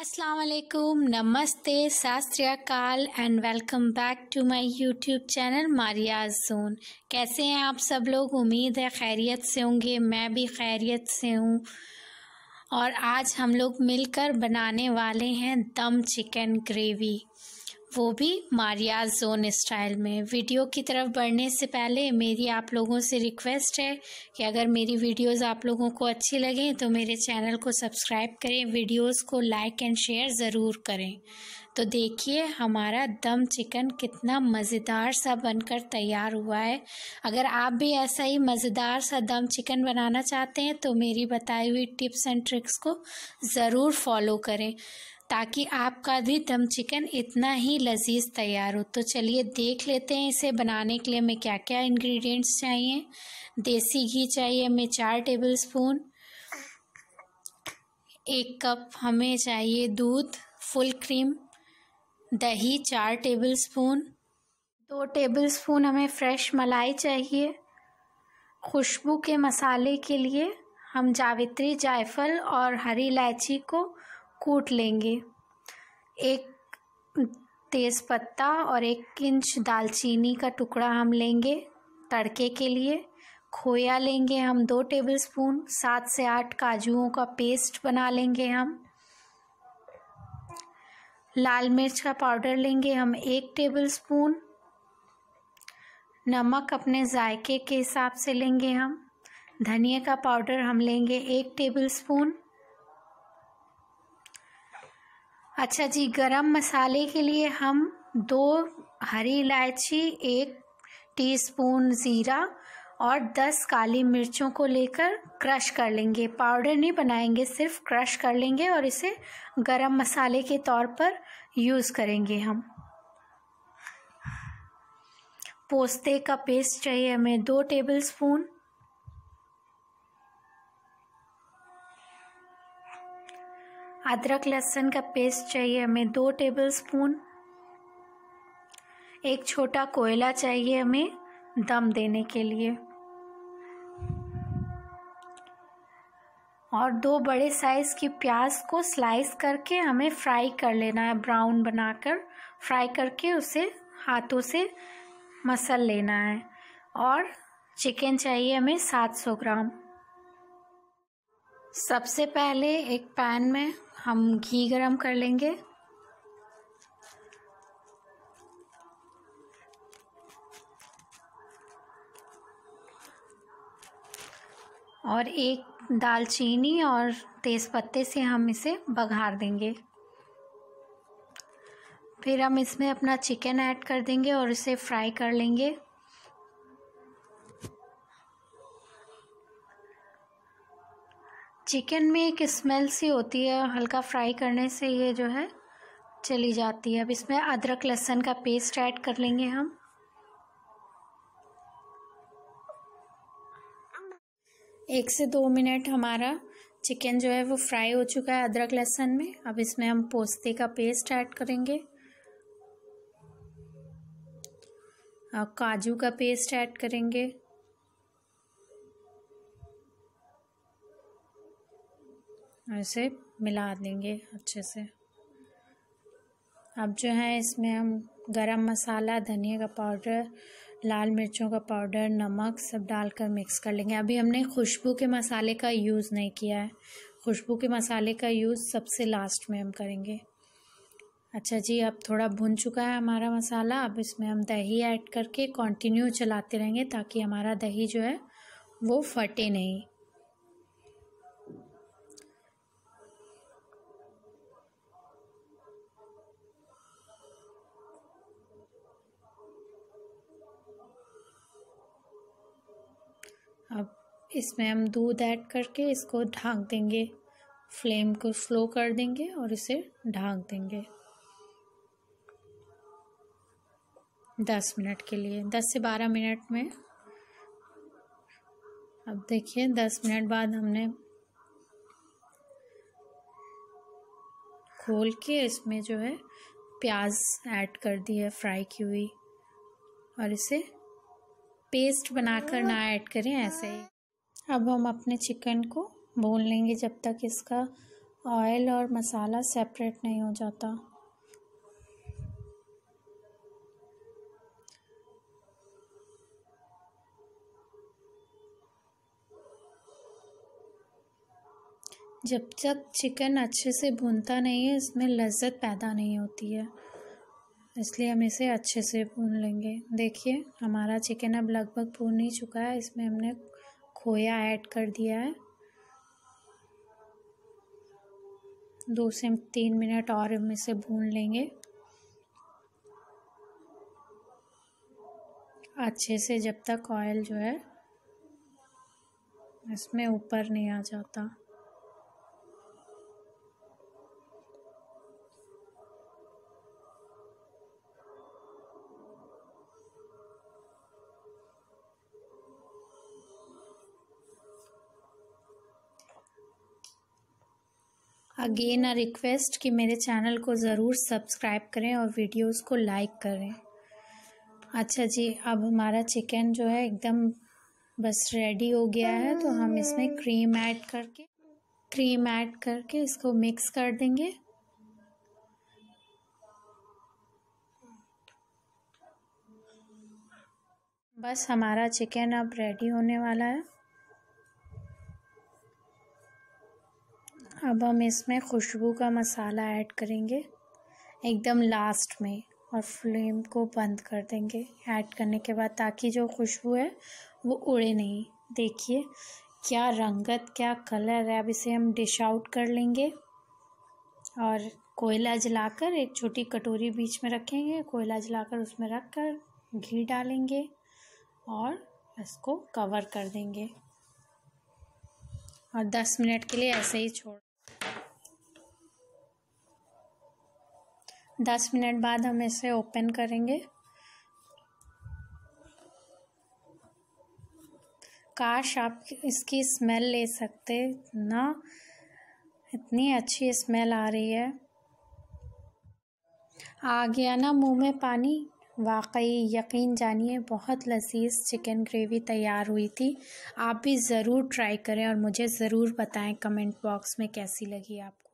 वालेकुम नमस्ते सास्त्रियाकाल and welcome back to my YouTube channel Maria John कैसे हैं आप सब लोग उम्मीद है खैरियत से होंगे मैं भी खैरियत से हूँ और आज हम लोग मिलकर बनाने वाले हैं दम चिकन ग्रेवी वो भी मारिया जोन स्टाइल में वीडियो की तरफ बढ़ने से पहले मेरी आप लोगों से रिक्वेस्ट है कि अगर मेरी वीडियोस आप लोगों को अच्छी लगें तो मेरे चैनल को सब्सक्राइब करें वीडियोस को लाइक एंड शेयर ज़रूर करें तो देखिए हमारा दम चिकन कितना मज़ेदार सा बनकर तैयार हुआ है अगर आप भी ऐसा ही मज़ेदार सा दम चिकन बनाना चाहते हैं तो मेरी बताई हुई टिप्स एंड ट्रिक्स को ज़रूर फॉलो करें ताकि आपका भी दम चिकन इतना ही लजीज तैयार हो तो चलिए देख लेते हैं इसे बनाने के लिए हमें क्या क्या इंग्रेडिएंट्स चाहिए देसी घी चाहिए हमें चार टेबल स्पून एक कप हमें चाहिए दूध फुल क्रीम दही चार टेबल स्पून दो टेबल स्पून हमें फ्रेश मलाई चाहिए खुशबू के मसाले के लिए हम जावित्री जायफल और हरी इलायची को कूट लेंगे एक तेज़ पत्ता और एक इंच दालचीनी का टुकड़ा हम लेंगे तड़के के लिए खोया लेंगे हम दो टेबल स्पून सात से आठ काजुओं का पेस्ट बना लेंगे हम लाल मिर्च का पाउडर लेंगे हम एक टेबल स्पून नमक अपने जायके के हिसाब से लेंगे हम धनिया का पाउडर हम लेंगे एक टेबल स्पून अच्छा जी गरम मसाले के लिए हम दो हरी इलायची एक टीस्पून ज़ीरा और दस काली मिर्चों को लेकर क्रश कर लेंगे पाउडर नहीं बनाएंगे सिर्फ क्रश कर लेंगे और इसे गरम मसाले के तौर पर यूज़ करेंगे हम पोस्ते का पेस्ट चाहिए हमें दो टेबलस्पून अदरक लहसुन का पेस्ट चाहिए हमें दो टेबल स्पून एक छोटा कोयला चाहिए हमें दम देने के लिए और दो बड़े साइज़ की प्याज को स्लाइस करके हमें फ्राई कर लेना है ब्राउन बनाकर फ्राई करके उसे हाथों से मसल लेना है और चिकन चाहिए हमें 700 ग्राम सबसे पहले एक पैन में हम घी गरम कर लेंगे और एक दालचीनी और तेज़पत्ते से हम इसे बघार देंगे फिर हम इसमें अपना चिकन ऐड कर देंगे और इसे फ्राई कर लेंगे चिकन में एक स्मेल सी होती है हल्का फ्राई करने से ये जो है चली जाती है अब इसमें अदरक लहसुन का पेस्ट ऐड कर लेंगे हम एक से दो मिनट हमारा चिकन जो है वो फ्राई हो चुका है अदरक लहसुन में अब इसमें हम पोस्ते का पेस्ट ऐड करेंगे और काजू का पेस्ट ऐड करेंगे ऐसे मिला देंगे अच्छे से अब जो है इसमें हम गरम मसाला धनिया का पाउडर लाल मिर्चों का पाउडर नमक सब डालकर मिक्स कर लेंगे अभी हमने खुशबू के मसाले का यूज़ नहीं किया है खुशबू के मसाले का यूज़ सबसे लास्ट में हम करेंगे अच्छा जी अब थोड़ा भुन चुका है हमारा मसाला अब इसमें हम दही ऐड करके कंटिन्यू चलाते रहेंगे ताकि हमारा दही जो है वो फटे नहीं इसमें हम दूध ऐड करके इसको ढाँक देंगे फ्लेम को स्लो कर देंगे और इसे ढाँक देंगे दस मिनट के लिए दस से बारह मिनट में अब देखिए दस मिनट बाद हमने खोल के इसमें जो है प्याज ऐड कर दी है फ्राई की हुई और इसे पेस्ट बनाकर ना ऐड करें ऐसे ही अब हम अपने चिकन को भून लेंगे जब तक इसका ऑयल और मसाला सेपरेट नहीं हो जाता जब तक चिकन अच्छे से भूनता नहीं है इसमें लज्जत पैदा नहीं होती है इसलिए हम इसे अच्छे से भून लेंगे देखिए हमारा चिकन अब लगभग भून ही चुका है इसमें हमने खोया ऐड कर दिया है दो से तीन मिनट और हम से भून लेंगे अच्छे से जब तक ऑयल जो है इसमें ऊपर नहीं आ जाता अगेन आ रिक्वेस्ट कि मेरे चैनल को ज़रूर सब्सक्राइब करें और वीडियोस को लाइक करें अच्छा जी अब हमारा चिकन जो है एकदम बस रेडी हो गया है तो हम इसमें क्रीम ऐड करके क्रीम ऐड करके इसको मिक्स कर देंगे बस हमारा चिकन अब रेडी होने वाला है अब हम इसमें खुशबू का मसाला ऐड करेंगे एकदम लास्ट में और फ्लेम को बंद कर देंगे ऐड करने के बाद ताकि जो खुशबू है वो उड़े नहीं देखिए क्या रंगत क्या कलर है अब इसे हम डिश आउट कर लेंगे और कोयला जलाकर एक छोटी कटोरी बीच में रखेंगे कोयला जलाकर उसमें रख कर घी डालेंगे और इसको कवर कर देंगे और दस मिनट के लिए ऐसे ही छोड़ दस मिनट बाद हम इसे ओपन करेंगे काश आप इसकी स्मेल ले सकते ना इतनी अच्छी स्मेल आ रही है आ गया ना मुंह में पानी वाकई यकीन जानिए बहुत लजीज चिकन ग्रेवी तैयार हुई थी आप भी ज़रूर ट्राई करें और मुझे ज़रूर बताएं कमेंट बॉक्स में कैसी लगी आपको